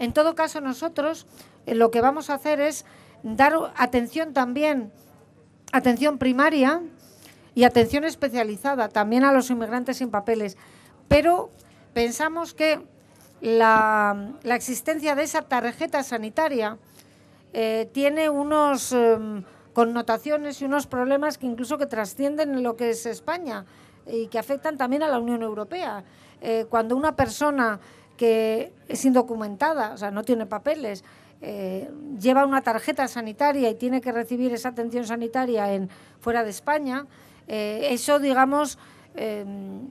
En todo caso, nosotros eh, lo que vamos a hacer es dar atención también, atención primaria y atención especializada también a los inmigrantes sin papeles. Pero pensamos que la, existencia de esa tarjeta sanitaria eh, tiene unos em, connotaciones y unos problemas que incluso que trascienden lo que es España y que afectan también a la Unión Europea. Eh, cuando una persona que es indocumentada, o sea, no tiene papeles, eh, lleva una tarjeta sanitaria y tiene que recibir esa atención sanitaria fuera de España, eh, eso, digamos, eh,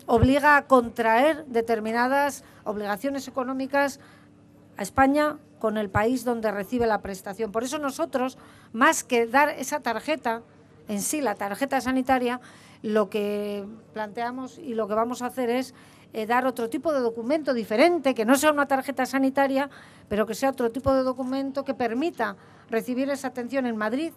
obliga a contraer determinadas obligaciones económicas a España con el país donde recibe la prestación. Por eso nosotros, más que dar esa tarjeta, en sí la tarjeta sanitaria, lo que planteamos y lo que vamos a hacer es eh, dar otro tipo de documento diferente, que no sea una tarjeta sanitaria, pero que sea otro tipo de documento que permita recibir esa atención en Madrid,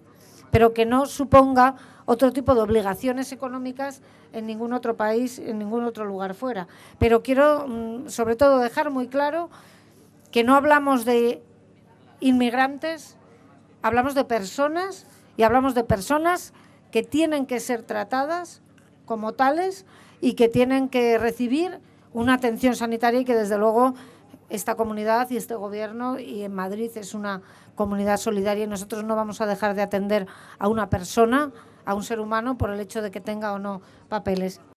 pero que no suponga otro tipo de obligaciones económicas en ningún otro país, en ningún otro lugar fuera. Pero quiero, mm, sobre todo, dejar muy claro que no hablamos de inmigrantes, hablamos de personas y hablamos de personas que tienen que ser tratadas como tales y que tienen que recibir una atención sanitaria y que desde luego esta comunidad y este gobierno y en Madrid es una comunidad solidaria y nosotros no vamos a dejar de atender a una persona, a un ser humano por el hecho de que tenga o no papeles.